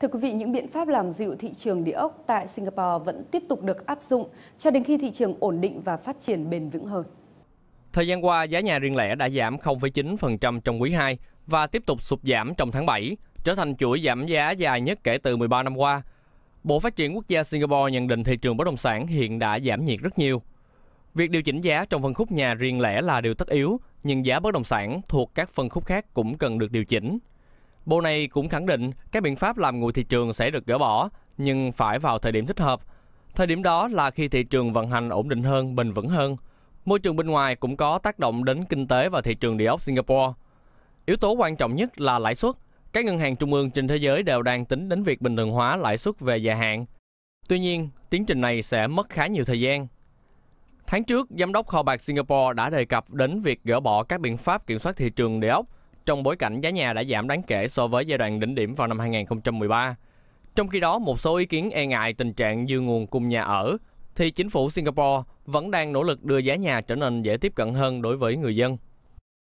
Thưa quý vị, những biện pháp làm dịu thị trường địa ốc tại Singapore vẫn tiếp tục được áp dụng cho đến khi thị trường ổn định và phát triển bền vững hơn. Thời gian qua, giá nhà riêng lẻ đã giảm 0,9% trong quý 2 và tiếp tục sụt giảm trong tháng 7, trở thành chuỗi giảm giá dài nhất kể từ 13 năm qua. Bộ Phát triển Quốc gia Singapore nhận định thị trường bất động sản hiện đã giảm nhiệt rất nhiều. Việc điều chỉnh giá trong phân khúc nhà riêng lẻ là điều tất yếu, nhưng giá bất động sản thuộc các phân khúc khác cũng cần được điều chỉnh. Bộ này cũng khẳng định các biện pháp làm nguội thị trường sẽ được gỡ bỏ, nhưng phải vào thời điểm thích hợp. Thời điểm đó là khi thị trường vận hành ổn định hơn, bền vững hơn. Môi trường bên ngoài cũng có tác động đến kinh tế và thị trường địa ốc Singapore. Yếu tố quan trọng nhất là lãi suất. Các ngân hàng trung ương trên thế giới đều đang tính đến việc bình thường hóa lãi suất về dài hạn. Tuy nhiên, tiến trình này sẽ mất khá nhiều thời gian. Tháng trước, Giám đốc Kho bạc Singapore đã đề cập đến việc gỡ bỏ các biện pháp kiểm soát thị trường địa ốc – trong bối cảnh giá nhà đã giảm đáng kể so với giai đoạn đỉnh điểm vào năm 2013. Trong khi đó, một số ý kiến e ngại tình trạng dư nguồn cung nhà ở, thì chính phủ Singapore vẫn đang nỗ lực đưa giá nhà trở nên dễ tiếp cận hơn đối với người dân.